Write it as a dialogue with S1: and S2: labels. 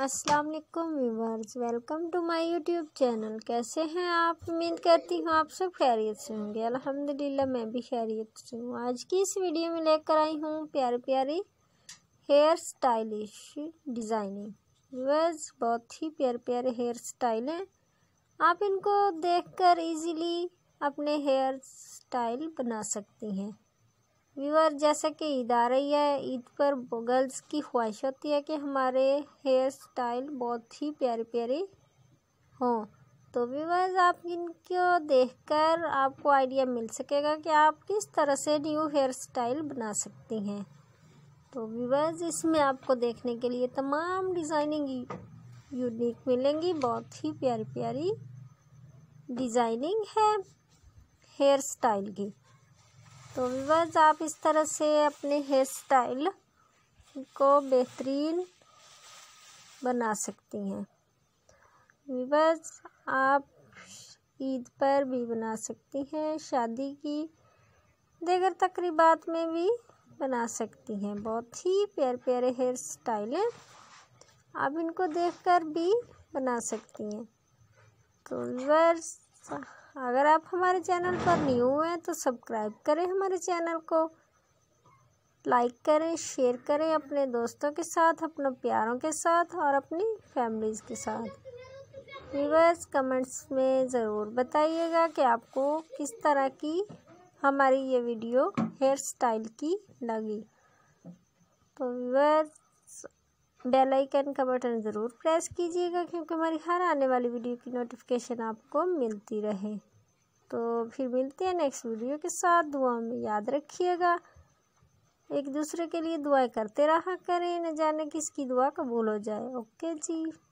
S1: अस्सलाम वालेकुम viewers welcome to my YouTube channel कैसे हैं आप उम्मीद करती हूँ आप सब खैरियत से होंगे अल्हम्दुलिल्लाह मैं भी खैरियत से हूँ आज की इस वीडियो में लेकर आई हूँ प्यारे प्यारी हेयर स्टाइलिश डिज़ाइनिंग व्यूवर्स बहुत ही प्यारे प्यारे हेयर स्टाइल हैं आप इनको कर इजीली अपने हेयर स्टाइल बना सकती हैं व्यूअर जैसा कि ईद आ रही है ईद पर गर्ल्स की ख्वाहिश होती है कि हमारे हेयर स्टाइल बहुत ही प्यारे प्यारे हों तो व्यूवर्स आप इनको देखकर आपको आइडिया मिल सकेगा कि आप किस तरह से न्यू हेयर स्टाइल बना सकती हैं तो व्यूवर्स इसमें आपको देखने के लिए तमाम डिज़ाइनिंग यूनिक मिलेंगी बहुत ही प्यारी प्यारी डिज़ाइनिंग है हेयर स्टाइल की तो विवर्स आप इस तरह से अपने हेयर स्टाइल को बेहतरीन बना सकती हैं विवर्स आप ईद पर भी बना सकती हैं शादी की देगर तकरीबात में भी बना सकती हैं बहुत ही प्यारे प्यारे हेयर स्टाइल हैं आप इनको देखकर भी बना सकती हैं तो विवर्स अगर आप हमारे चैनल पर न्यू हैं तो सब्सक्राइब करें हमारे चैनल को लाइक करें शेयर करें अपने दोस्तों के साथ अपने प्यारों के साथ और अपनी फैमिलीज़ के साथ व्यूवर्स कमेंट्स में ज़रूर बताइएगा कि आपको किस तरह की हमारी ये वीडियो हेयर स्टाइल की लगी तो व्यूवर्स बेल आइकन का बटन ज़रूर प्रेस कीजिएगा क्योंकि हमारी हर आने वाली वीडियो की नोटिफिकेशन आपको मिलती रहे तो फिर मिलते हैं नेक्स्ट वीडियो के साथ दुआ में याद रखिएगा एक दूसरे के लिए दुआएं करते रहा करें न जाने किसकी दुआ कबूल हो जाए ओके जी